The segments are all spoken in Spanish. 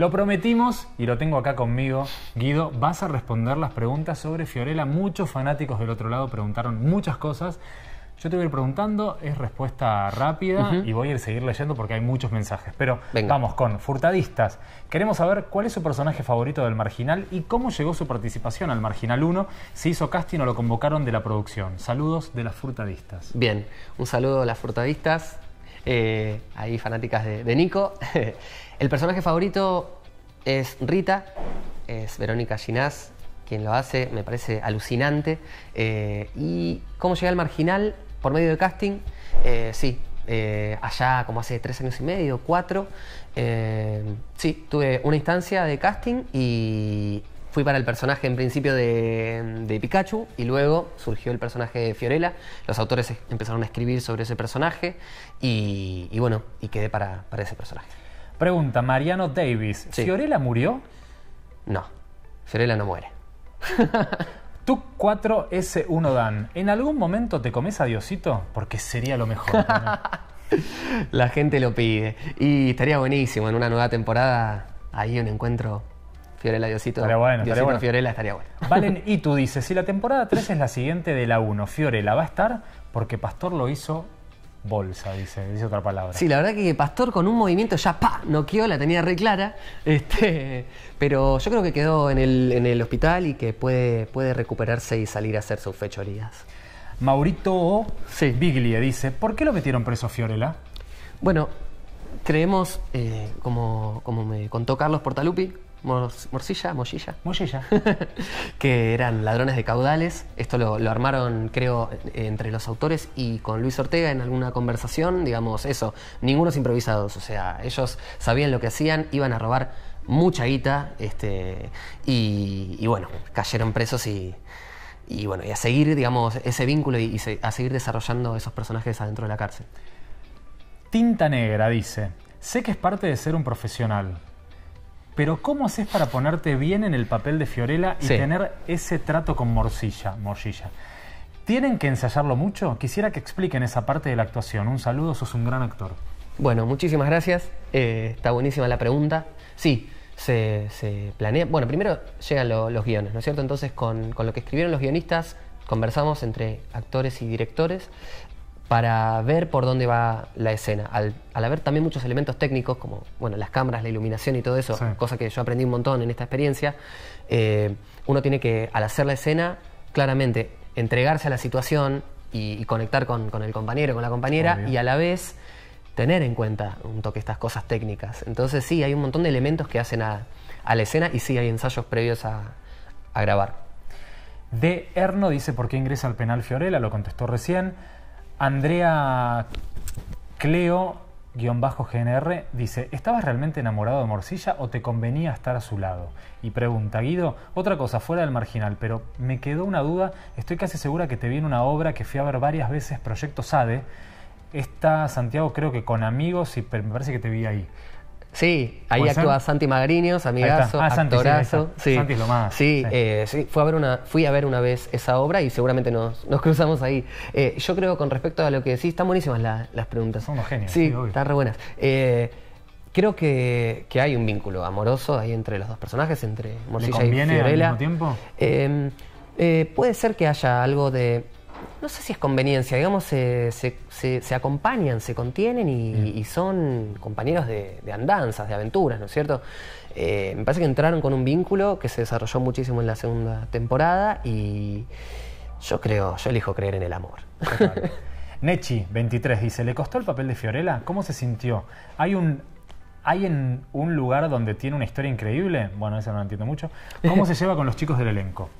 Lo prometimos y lo tengo acá conmigo. Guido, vas a responder las preguntas sobre Fiorella. Muchos fanáticos del otro lado preguntaron muchas cosas. Yo te voy a ir preguntando, es respuesta rápida y voy a ir seguir leyendo porque hay muchos mensajes. Pero vamos con Furtadistas. Queremos saber cuál es su personaje favorito del Marginal y cómo llegó su participación al Marginal 1, si hizo casting o lo convocaron de la producción. Saludos de las Furtadistas. Bien, un saludo a las Furtadistas eh, ahí fanáticas de, Nico. el personaje favorito es Rita, es Verónica Ginás quien lo hace, me parece alucinante. Eh, y cómo llegué al marginal por medio de casting, eh, sí, eh, allá como hace tres años y medio, cuatro, sí, tuve una instancia de casting y fui para el personaje en principio de, Pikachu y luego surgió el personaje de Fiorella. Los autores empezaron a escribir sobre ese personaje y, bueno, y quedé para, para, ese personaje. Pregunta, Mariano Davis, ¿Fiorella murió? No, Fiorella no muere. Tú 4S1 Dan, ¿en algún momento te comes a Diosito? Porque sería lo mejor. La gente lo pide. Y estaría buenísimo en una nueva temporada, ahí un encuentro Fiorella Diosito. Estaría bueno, Fiorella estaría bueno. Valen y tú dices, si la temporada 3 es la siguiente de la 1, Fiorella va a estar porque Pastor lo hizo bolsa, dice, dice otra palabra. Sí, la verdad que Pastor con un movimiento ya pa, noqueó, la tenía re clara. Este, pero yo creo que quedó en el, en el hospital y que puede, puede recuperarse y salir a hacer sus fechorías. Maurito sí. Biglia dice, ¿por qué lo metieron preso Fiorella? Bueno, creemos, eh, como, como me contó Carlos Portalupi, morcilla, Mollilla. Mollilla. que eran ladrones de caudales. Esto lo, armaron, creo, entre los autores y con Luis Ortega en alguna conversación. Digamos, eso, ningunos improvisados. O sea, ellos sabían lo que hacían, iban a robar mucha guita. Este, y, bueno, cayeron presos y, y. bueno, y a seguir, digamos, ese vínculo y, a seguir desarrollando esos personajes adentro de la cárcel. Tinta Negra dice, sé que es parte de ser un profesional, pero ¿cómo haces para ponerte bien en el papel de Fiorella y tener ese trato con morcilla, morcilla? ¿Tienen que ensayarlo mucho? Quisiera que expliquen esa parte de la actuación. Un saludo, sos un gran actor. Bueno, muchísimas gracias. Eh, está buenísima la pregunta. Sí, se, planea. Bueno, primero llegan los guiones, ¿no es cierto? Entonces, con, lo que escribieron los guionistas, conversamos entre actores y directores para ver por dónde va la escena. Al, haber también muchos elementos técnicos, como bueno, las cámaras, la iluminación y todo eso, cosa que yo aprendí un montón en esta experiencia, eh, uno tiene que, al hacer la escena, claramente entregarse a la situación y, conectar con, el compañero, con la compañera, y a la vez tener en cuenta un toque estas cosas técnicas. Entonces sí, hay un montón de elementos que hacen a, la escena y sí hay ensayos previos a, a grabar. De Erno dice por qué ingresa al penal Fiorella, lo contestó recién. Andrea Cleo-GNR bajo dice, ¿estabas realmente enamorado de Morcilla o te convenía estar a su lado? Y pregunta, Guido, otra cosa fuera del marginal, pero me quedó una duda, estoy casi segura que te vi en una obra que fui a ver varias veces, Proyecto SADE, está Santiago creo que con amigos y me parece que te vi ahí. Sí, ahí actúa Santi Magariños, amigazo, ah, actorazo. Santi, Santi es lo más. Sí, eh, a ver una, fui a ver una vez esa obra y seguramente nos, cruzamos ahí. Eh, yo creo con respecto a lo que decís, están buenísimas las preguntas. Son genios. Sí, están re buenas. Eh, creo que, hay un vínculo amoroso ahí entre los dos personajes, entre Morcilla ¿Le conviene y al mismo tiempo? Em, puede ser que haya algo de no sé si es conveniencia, digamos, se, acompañan, se contienen y, mm. son compañeros de, andanzas, de aventuras, ¿no es cierto? Eh, me parece que entraron con un vínculo que se desarrolló muchísimo en la segunda temporada y yo creo, yo elijo creer en el amor. Nechi, 23, dice, ¿le costó el papel de Fiorella? ¿Cómo se sintió? Hay un... ¿Hay en un lugar donde tiene una historia increíble? Bueno, eso no entiendo mucho. ¿Cómo se lleva con los chicos del elenco?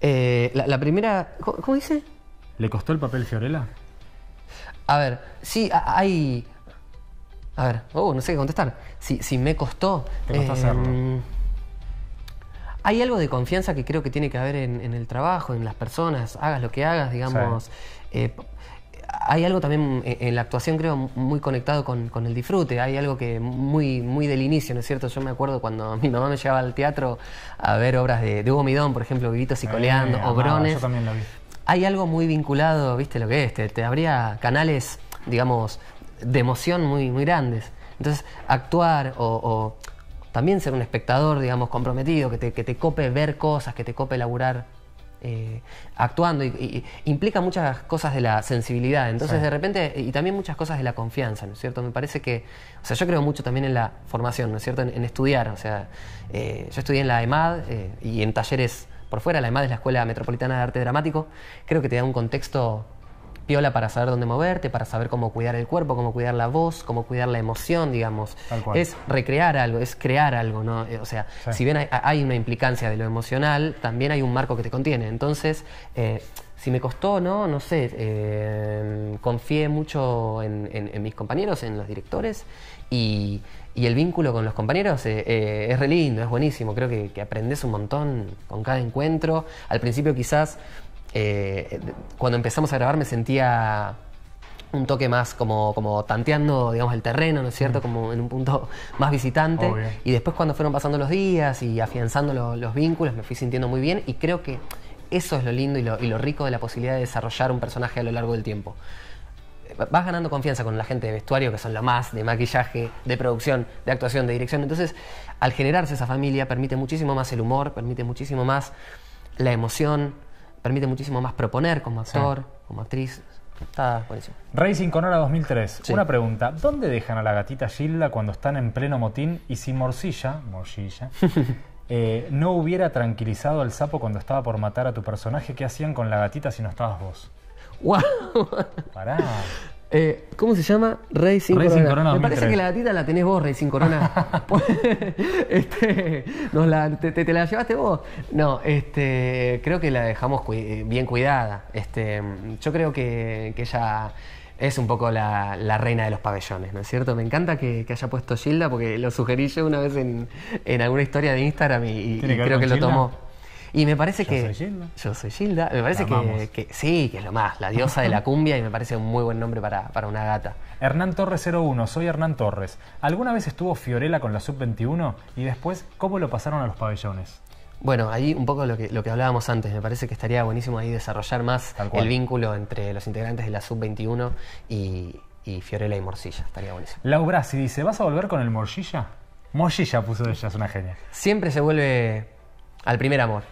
Eh, la, primera. ¿cómo, dice? ¿Le costó el papel Fiorella? A ver, sí, hay. A ver, oh, no sé qué contestar. Si, me costó. Em, hacerlo? Hay algo de confianza que creo que tiene que haber en, el trabajo, en las personas, hagas lo que hagas, digamos. Eh, hay algo también eh, en la actuación, creo, muy conectado con, el disfrute. Hay algo que muy, muy del inicio, ¿no es cierto? Yo me acuerdo cuando mi mamá me llevaba al teatro a ver obras de, Hugo Midón, por ejemplo, Vivitos y eh, Coleando, o Obrones. yo también lo vi. Hay algo muy vinculado, ¿viste lo que es? Te, habría canales, digamos, de emoción muy, muy grandes. Entonces, actuar o, también ser un espectador, digamos, comprometido, que te, que te cope ver cosas, que te cope elaborar eh, actuando y, implica muchas cosas de la sensibilidad, entonces de repente, y también muchas cosas de la confianza, ¿no es cierto? Me parece que, o sea, yo creo mucho también en la formación, ¿no es cierto? En, estudiar, o sea, eh, yo estudié en la EMAD eh, y en talleres por fuera, la EMAD es la Escuela Metropolitana de Arte Dramático, creo que te da un contexto para saber dónde moverte, para saber cómo cuidar el cuerpo, cómo cuidar la voz, cómo cuidar la emoción, digamos. Es recrear algo, es crear algo, ¿no? Eh, o sea, si bien hay, una implicancia de lo emocional, también hay un marco que te contiene. Entonces, eh, si me costó, ¿no? No sé, eh, confié mucho en, mis compañeros, en los directores, y, el vínculo con los compañeros es re lindo, es buenísimo, creo que aprendes un montón con cada encuentro. Al principio quizás eh, cuando empezamos a grabar me sentía un toque más como, como tanteando, digamos, el terreno, ¿no es cierto? Mm. Como en un punto más visitante. Y después cuando fueron pasando los días y afianzando los vínculos, me fui sintiendo muy bien y creo que eso es lo lindo y lo, y lo rico de la posibilidad de desarrollar un personaje a lo largo del tiempo vas ganando confianza con la gente de vestuario, que son la más, de maquillaje, de producción, de actuación, de dirección. Entonces, al generarse esa familia, permite muchísimo más el humor, permite muchísimo más la emoción, permite muchísimo más proponer como actor, como actriz. Está buenísimo. Racing con hora 2003. Una pregunta. ¿Dónde dejan a la gatita Gilda cuando están en pleno motín y si Morcilla, Morcilla, eh, no hubiera tranquilizado al sapo cuando estaba por matar a tu personaje? ¿Qué hacían con la gatita si no estabas vos? ¡Wow! Pará. Eh, ¿Cómo se llama? Rey sin Corona. Me parece que la gatita la tenés vos, Rey sin Corona. Pues, este, te, la llevaste vos. No, este, creo que la dejamos bien cuidada. Este, yo creo que, ella es un poco la, reina de los pabellones, ¿no es cierto? Me encanta que, haya puesto Gilda porque lo sugerí yo una vez en, alguna historia de Instagram y, creo que lo tomó. Y me parece yo que. Soy Gilda. Yo soy Gilda. Me parece que, sí, que es lo más, la diosa de la cumbia y me parece un muy buen nombre para, para una gata. Hernán Torres 01, soy Hernán Torres. ¿Alguna vez estuvo Fiorella con la sub-21? Y después, ¿cómo lo pasaron a los pabellones? Bueno, ahí un poco lo que, hablábamos antes, me parece que estaría buenísimo ahí desarrollar más el vínculo entre los integrantes de la sub-21 y, y, Fiorella y Morcilla, estaría buenísimo. Laura, si dice, ¿vas a volver con el Morcilla? Morcilla puso ella, es una genia. Siempre se vuelve al primer amor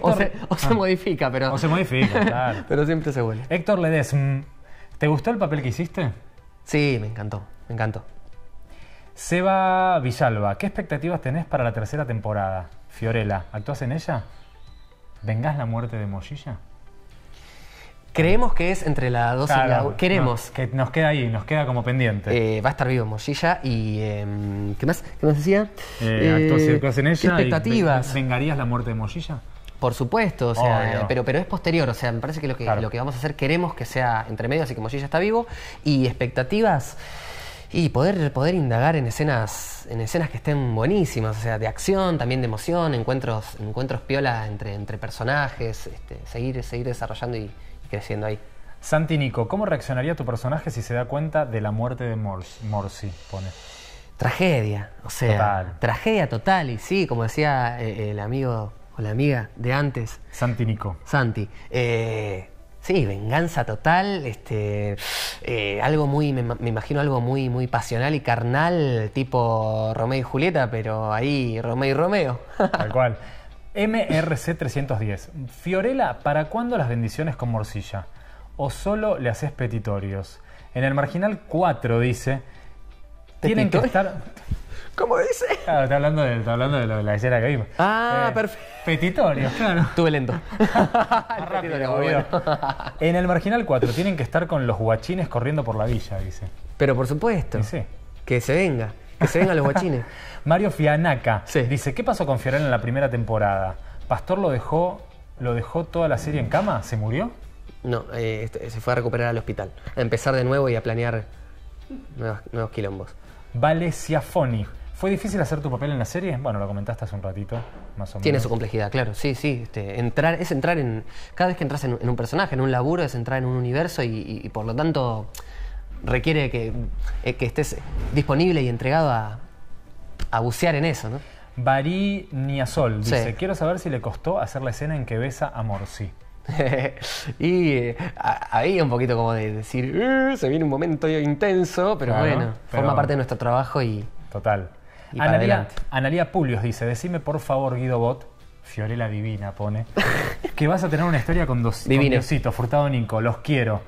o, se, ah. modifica, pero. O se modifica, claro. pero siempre se vuelve Héctor Ledes, mm, ¿te gustó el papel que hiciste? Sí, me encantó, me encantó. Seba Villalba, ¿qué expectativas tenés para la tercera temporada? Fiorella, ¿actúas en ella? ¿Vengás la muerte de Mollilla? Creemos que es entre la 2 y la 1. Queremos. que nos queda ahí, nos queda como pendiente. Eh, va a estar vivo Mollilla y. Em, ¿Qué más? ¿Qué más decía? Eh, eh en ella. expectativas? ¿Vengarías la muerte de Mollilla Por supuesto, o sea, pero, pero es posterior, o sea, me parece que lo que, vamos a hacer queremos que sea entre medio, así que Mollilla está vivo. Y expectativas. Y poder, poder indagar en escenas, en escenas que estén buenísimas, o sea, de acción, también de emoción, encuentros, encuentros piola entre, entre personajes, este, seguir, seguir desarrollando y, creciendo ahí. Santi Nico, ¿cómo reaccionaría tu personaje si se da cuenta de la muerte de Morsi? Tragedia, o sea, tragedia total, y sí, como decía eh, el amigo o la amiga de antes. Santi Nico. Santi. Eh, sí, venganza total, este, eh, algo muy, me, me, imagino algo muy, muy pasional y carnal, tipo Romeo y Julieta, pero ahí Romeo y Romeo. Tal cual. MRC310. Fiorella, ¿para cuándo las bendiciones con morcilla? ¿O solo le haces petitorios? En el marginal 4 dice. Tienen que estar. ¿Cómo dice? está hablando de, la escena que vimos. Ah, eh, perfecto. Petitorios, claro. Estuve lento. rápido, En el marginal 4 tienen que estar con los guachines corriendo por la villa, dice. Pero por supuesto. Sí. Que se venga. Que se vengan los guachines. Mario Fianaca dice, ¿qué pasó con Fiorella en la primera temporada? ¿Pastor lo dejó, lo dejó toda la serie en cama? ¿Se murió? No, eh, este, se fue a recuperar al hospital. A empezar de nuevo y a planear nuevos, quilombos. quilombos. Siafoni, ¿Fue difícil hacer tu papel en la serie? Bueno, lo comentaste hace un ratito, más o menos. Tiene su complejidad, claro, sí, sí. Este, entrar, es entrar en. Cada vez que entras en, un personaje, en un laburo, es entrar en un universo y por lo tanto requiere eh, que, estés disponible y entregado a, bucear en eso, ¿no? Barí Niasol dice, quiero saber si le costó hacer la escena en que besa a Morsi. y eh, ahí un poquito como de decir, uh, se viene un momento intenso, pero bueno, forma parte de nuestro trabajo y... Total. Y Analia, Pulios dice, decime por favor Guido Bot, Fiorella Divina pone, que vas a tener una historia con dos diositos, Furtado Nico, los quiero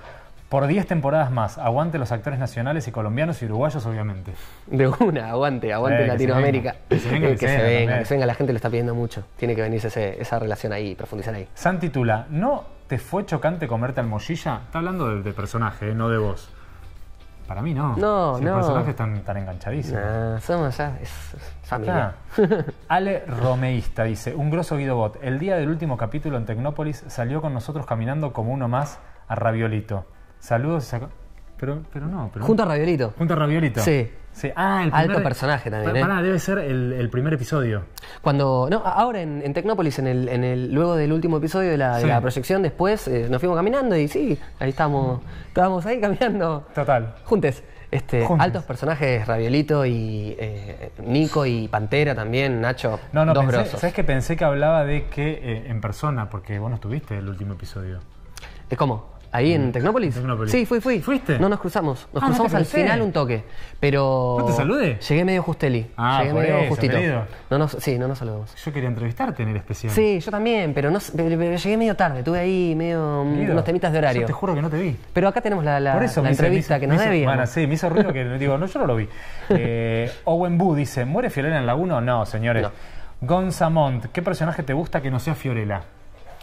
por 10 temporadas más. Aguante los actores nacionales y colombianos y uruguayos, obviamente. De una, aguante, aguante eh, Latinoamérica. Que se venga, eh, que se venga, la gente lo está pidiendo mucho. Tiene que venirse esa relación ahí, profundizar ahí. San titula, ¿no te fue chocante comerte al Mollilla? Está hablando de, personaje, eh, no de vos. Para mí no. No, no. personajes están tan enganchadísimos. somos ya es familia. Ale Romeísta dice, un groso Guido Bot, el día del último capítulo en Tecnópolis salió con nosotros caminando como uno más a Raviolito saludos Pero, pero no. Pero junto a Raviolito. Junto a Raviolito. Sí. Ah, el Alto e- personaje también. ¿eh? debe ser el, primer episodio. Cuando. No, ahora en, Tecnópolis, en el, en el, luego del último episodio de la, proyección, después eh, nos fuimos caminando y sí, ahí estábamos. Estábamos ahí caminando. Total. Juntes. Este, altos personajes, Raviolito y eh, Nico y Pantera también, Nacho. No, no, ¿sabes que pensé que hablaba de que en persona, porque vos no estuviste el último episodio? ¿Es ¿Cómo? ¿Ahí en Tecnópolis? Sí, fui, fui. ¿Fuiste? No nos cruzamos. Nos ah, cruzamos al final un toque. Pero. ¿No te saludé? Llegué medio justeli. Ah, llegué por medio eso, justito. No sí, no nos saludamos. Yo quería entrevistarte en el especial. Sí, yo también, pero llegué medio tarde. Estuve ahí medio mm, unos temitas de horario. te juro que no te vi. Pero acá tenemos la, la- entrevista que nos te Bueno, sí, me hizo ruido que digo, no, yo no lo vi. Eh, Owen Boo dice, ¿muere Fiorella en la 1? No, señores. No. Gonzamont, ¿qué personaje te gusta que no sea Fiorella?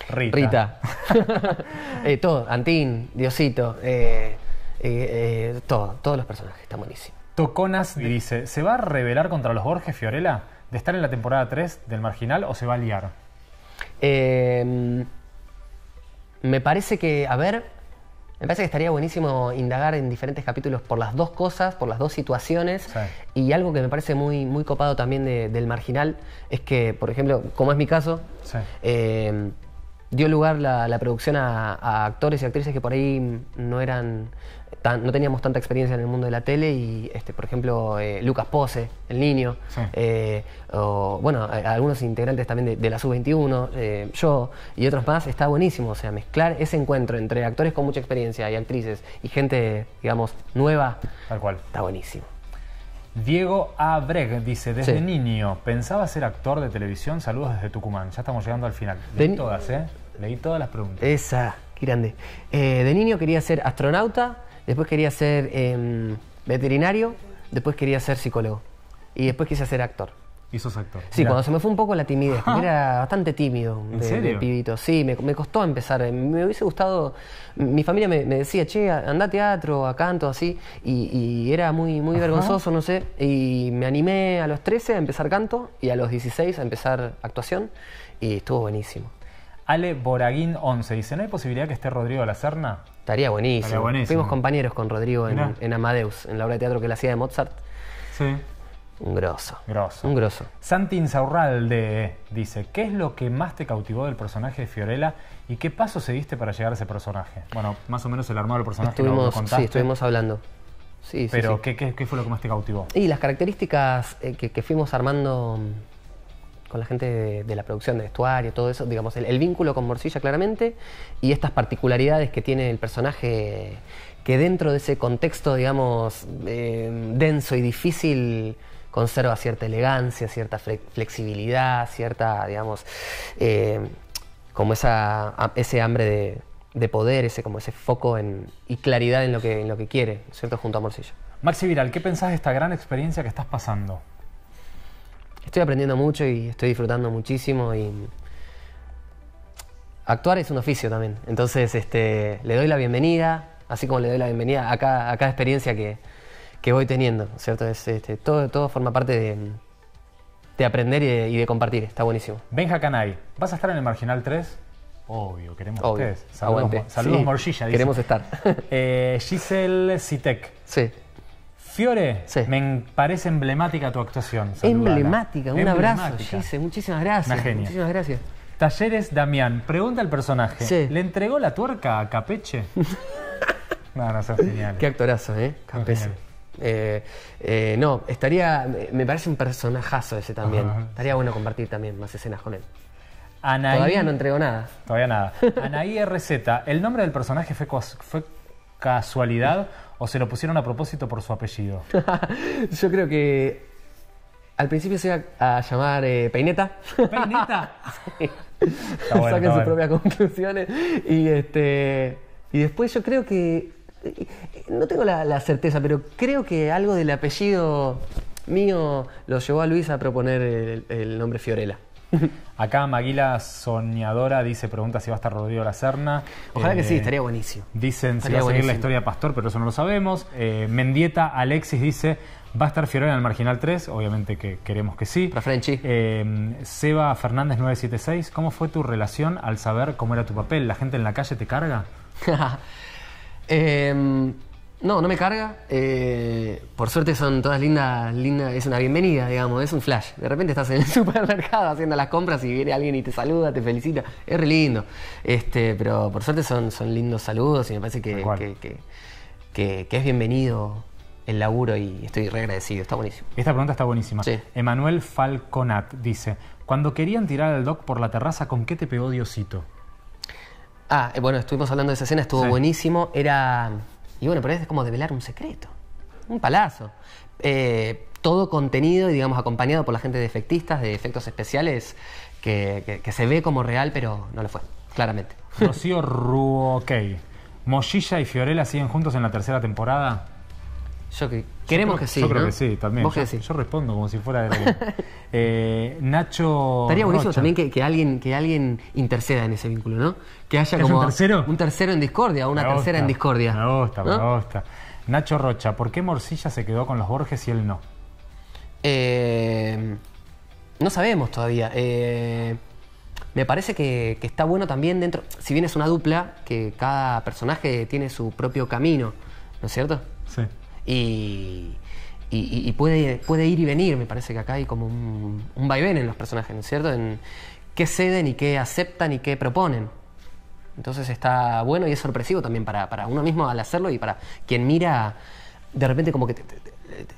Rita. Eh, todo, Antín, Diosito, eh, eh, todo, todos los personajes, están buenísimos Toconas dice, ¿se va a rebelar contra los Borges Fiorella de estar en la temporada 3 del Marginal o se va a liar? me parece que, a ver, me parece que estaría buenísimo indagar en diferentes capítulos por las dos cosas, por las dos situaciones. Y algo que me parece muy, muy copado también del marginal es que, por ejemplo, como es mi caso, dio lugar la, producción a, actores y actrices que por ahí no eran no teníamos tanta experiencia en el mundo de la tele y este por ejemplo eh, Lucas Pose el niño eh, o bueno algunos integrantes también de, la sub 21 eh, yo y otros más está buenísimo o sea mezclar ese encuentro entre actores con mucha experiencia y actrices y gente digamos nueva tal cual está buenísimo Diego Abreg dice, desde niño, ¿pensaba ser actor de televisión? Saludos desde Tucumán. Ya estamos llegando al final. de todas, ¿eh? Leí todas las preguntas. Esa, qué grande. Eh, de niño quería ser astronauta, después quería ser em, veterinario, después quería ser psicólogo y después quise ser actor. ¿Y sos actor? Sí, cuando se me fue un poco la timidez, era bastante tímido de, pibito. Sí, me, costó empezar. Me hubiese gustado. Mi familia me, decía, che, anda a teatro, a canto, así. Y, era muy, muy vergonzoso, no sé. Y me animé a los 13 a empezar canto y a los 16 a empezar actuación. Y estuvo buenísimo. Ale Boraguín 11 dice, ¿no hay posibilidad que esté Rodrigo de la Serna? Estaría buenísimo. Fuimos compañeros con Rodrigo en, Amadeus, en la obra de teatro que la hacía de Mozart. Sí. Un grosso. Grosso. Un grosso. Santi de dice, ¿qué es lo que más te cautivó del personaje de Fiorella y qué paso seguiste para llegar a ese personaje? Bueno, más o menos el armado del personaje estuvimos, lo contaste. Sí, estuvimos hablando. Sí, sí, Pero, ¿qué, qué, fue lo que más te cautivó? Y las características eh, que, que fuimos armando mm, con la gente de, la producción de vestuario, todo eso, digamos, el, vínculo con Morcilla claramente y estas particularidades que tiene el personaje que dentro de ese contexto, digamos, eh, denso y difícil, conserva cierta elegancia, cierta flexibilidad, cierta, digamos, eh, como esa, ese hambre de, poder, ese, como ese foco en, y claridad en lo, que, en lo que quiere, ¿cierto? Junto a Morcillo. Maxi Viral, ¿qué pensás de esta gran experiencia que estás pasando? estoy aprendiendo mucho y estoy disfrutando muchísimo y actuar es un oficio también. Entonces este, le doy la bienvenida, así como le doy la bienvenida a cada, experiencia que, voy teniendo, ¿cierto? este, todo, todo forma parte de, aprender y de, compartir, está buenísimo. Benja Canay, ¿vas a estar en el Marginal 3? Obvio, queremos ustedes. Saludos, Morchilla. Queremos estar. Eh, Giselle Sí. Fiore, me parece emblemática tu actuación. Emblemática, un abrazo, Gise, muchísimas gracias. gracias. Talleres Damián, pregunta al personaje, ¿le entregó la tuerca a Capeche? no, no, es genial. Qué actorazo, ¿eh? Capeche. Eh, eh, no, estaría, me parece un personajazo ese también. Estaría bueno compartir también más escenas con él. todavía no entregó nada. Todavía nada. Anaí RZ, el nombre del personaje fue, fue casualidad o se lo pusieron a propósito por su apellido? Yo creo que al principio se iba a llamar eh, Peineta. ¿Peineta? sí. Saquen sus propias conclusiones. Y, este, y después yo creo que. Eh, no tengo la, certeza, pero creo que algo del apellido mío lo llevó a Luis a proponer el nombre Fiorella. Acá Maguila Soñadora dice, pregunta si va a estar Rodrigo La Serna. Ojalá que sí, eh, estaría buenísimo. Dicen si va a seguir la historia de Pastor, pero eso no lo sabemos. Eh, Mendieta Alexis dice, va a estar Fiorena en el Marginal 3, obviamente que queremos que sí. Refrenchi. Eh, Seba Fernández 976, ¿cómo fue tu relación al saber cómo era tu papel? ¿La gente en la calle te carga? Em, no, no me carga. Eh, por suerte son todas lindas, lindas, es una bienvenida, digamos, es un flash. De repente estás en el supermercado haciendo las compras y viene alguien y te saluda, te felicita. Es lindo. Este, pero por suerte son, son lindos saludos y me parece que, que, es bienvenido el laburo y estoy re agradecido, está buenísimo. Esta pregunta está buenísima. Emanuel Falconat dice, cuando querían tirar al doc por la terraza, ¿con qué te pegó Diosito? Ah, eh, bueno, estuvimos hablando de esa escena, estuvo buenísimo. Era y bueno, pero es como develar un secreto, un palazo. Eh, todo contenido y digamos acompañado por la gente de efectistas, de efectos especiales, que, se ve como real, pero no lo fue, claramente. Rocío Ruokey. ¿Mollilla y Fiorella siguen juntos en la tercera temporada? Yo queremos creo, que sí. Yo creo que sí, también. yo, respondo como si fuera de eh, Nacho. Estaría buenísimo también que, alguien, que alguien interceda en ese vínculo, ¿no? Que haya como. ¿Un tercero? en discordia, una tercera en discordia. Me gusta, ¿no? me gusta. Nacho Rocha, ¿por qué Morcilla se quedó con los Borges y él no? Eh, no sabemos todavía. Eh, me parece que, que, está bueno también dentro, si bien es una dupla, que cada personaje tiene su propio camino, ¿no es cierto? Sí y, puede, ir y venir. Me parece que acá hay como un, vaivén en los personajes, ¿no es cierto? En qué ceden y qué aceptan y qué proponen. Entonces está bueno y es sorpresivo también para, uno mismo al hacerlo y para quien mira, de repente como que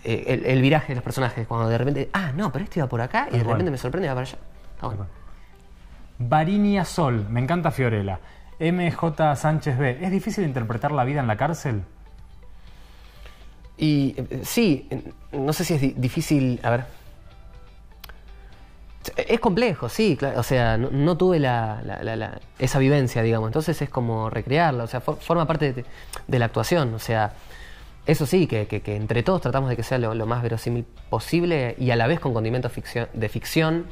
el, viraje de los personajes, cuando de repente, ah, no, pero este iba por acá y de repente me sorprende y va para allá. Está Sol, me encanta Fiorella. MJ Sánchez B, ¿es difícil interpretar la vida en la cárcel? Y eh, sí, no sé si es difícil, a ver. Es complejo, sí, O sea, no, tuve la, esa vivencia, digamos. Entonces es como recrearla, o sea, forma parte de, la actuación. O sea, eso sí, que, entre todos tratamos de que sea lo, más verosímil posible y a la vez con condimentos de ficción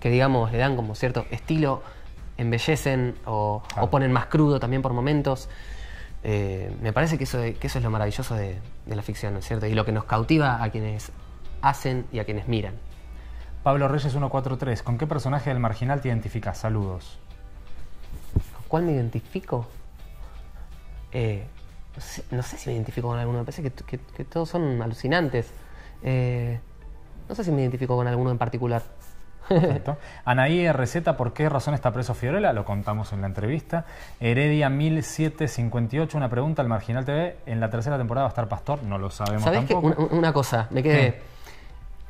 que, digamos, le dan como cierto estilo, embellecen o ponen más crudo también por momentos. Eh, me parece que eso, es lo maravilloso de, la ficción, ¿no es cierto? Y lo que nos cautiva a quienes hacen y a quienes miran. Pablo Reyes 143, ¿con qué personaje del marginal te identificas? Saludos. ¿Con cuál me identifico? Eh, no, sé, si me identifico con alguno, me parece que, todos son alucinantes. Eh, no sé si me identifico con alguno en particular. Perfecto. Anaí Receta, ¿por qué razón está preso Fiorella? Lo contamos en la entrevista. Heredia 1758, una pregunta al Marginal TV. ¿En la tercera temporada va a estar Pastor? No lo sabemos tampoco. una, cosa, me quedé...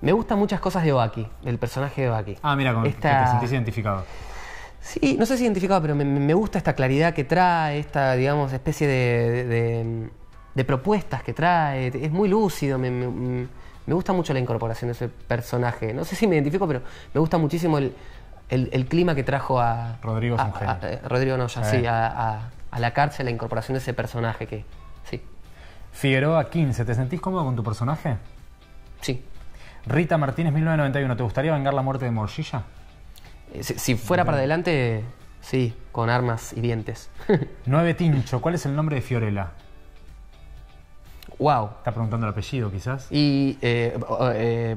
Me gustan muchas cosas de Oaki del personaje de Oaki Ah, mira, con que te sentís identificado. Sí, no sé si identificado, pero me, gusta esta claridad que trae, esta, digamos, especie de de propuestas que trae, es muy lúcido, me, gusta mucho la incorporación de ese personaje. No sé si me identifico, pero me gusta muchísimo el, clima que trajo a... Rodrigo a, eh, Rodrigo Noya, eh. a sí, a, la cárcel, la incorporación de ese personaje que... Sí. Figueroa 15, ¿te sentís cómodo con tu personaje? Sí. Rita Martínez, 1991, ¿te gustaría vengar la muerte de Morcilla? Eh, si, fuera para adelante, sí, con armas y dientes. 9 Tincho, ¿cuál es el nombre de Fiorella? Wow. Está preguntando el apellido, quizás. Y. Eh, eh,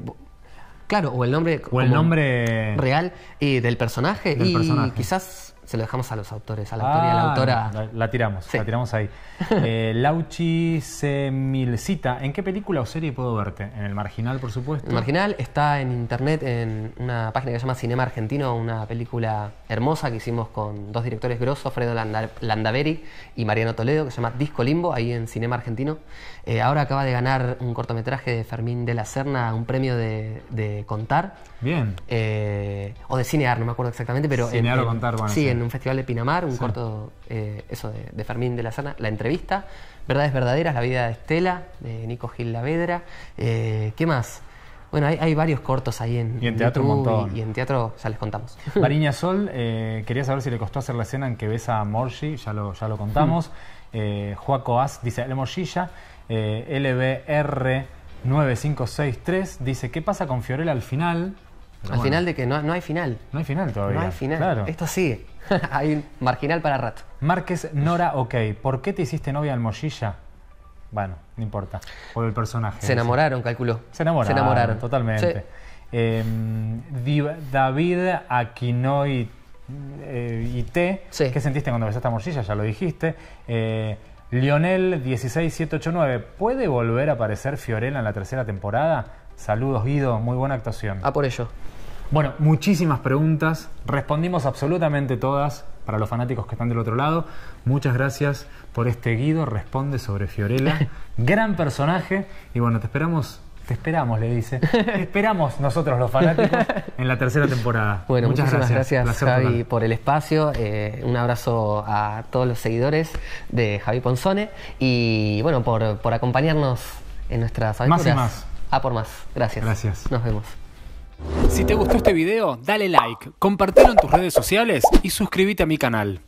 claro, o el nombre. O el nombre. Real eh, del personaje. y personaje. quizás se lo dejamos a los autores, a la autoría, a la ah, autora. la, tiramos, la tiramos ahí. eh, Lauchi Semilcita, ¿en qué película o serie puedo verte? En El Marginal, por supuesto. El Marginal está en internet en una página que se llama Cinema Argentino, una película hermosa que hicimos con dos directores grosos, Fredo Landaveri y Mariano Toledo, que se llama Disco Limbo, ahí en Cinema Argentino. Eh, ahora acaba de ganar un cortometraje de Fermín de la Serna, un premio de, Contar. Bien. Eh, o de Cinear, no me acuerdo exactamente, pero... Cinear o Contar, bueno. Sí, en un festival de Pinamar, un corto eh, eso de, Fermín de la Sana, la entrevista, Verdades Verdaderas, La vida de Estela, de Nico Gil La Vedra eh, ¿qué más? Bueno, hay, varios cortos ahí en, y en teatro un montón. Y, en teatro ya les contamos. Mariña Sol, eh, quería saber si le costó hacer la escena en que besa a Morshi ya lo, ya lo contamos. Mm. Juaco As dice, la morsilla LBR 9563 dice, ¿qué pasa con Fiorella al final? al final de que no, no, hay final. No hay final todavía. No hay final. Esto sigue. Hay marginal para rato. Márquez Nora, ok. ¿Por qué te hiciste novia al Mollilla? Bueno, no importa. Por el personaje. Se enamoraron, calculó. Se enamoraron. Se enamoraron. Totalmente. Em, David Aquino eh, y T, ¿Qué sentiste cuando besaste a Mollilla? Ya lo dijiste. Eh, Lionel 16789. ¿Puede volver a aparecer Fiorella en la tercera temporada? Saludos, Guido. Muy buena actuación. Ah, por ello. Bueno, muchísimas preguntas, respondimos absolutamente todas para los fanáticos que están del otro lado. Muchas gracias por este Guido Responde sobre Fiorella. Gran personaje. Y bueno, te esperamos, te esperamos, le dice. Te esperamos nosotros los fanáticos en la tercera temporada. Bueno, muchas muchísimas gracias, Javi, por el espacio. Eh, un abrazo a todos los seguidores de Javi Ponzone. Y bueno, por, por acompañarnos en nuestras aventuras. Más y más. Ah, por más. Gracias. Gracias. Nos vemos. Si te gustó este video, dale like, compártelo en tus redes sociales y suscríbete a mi canal.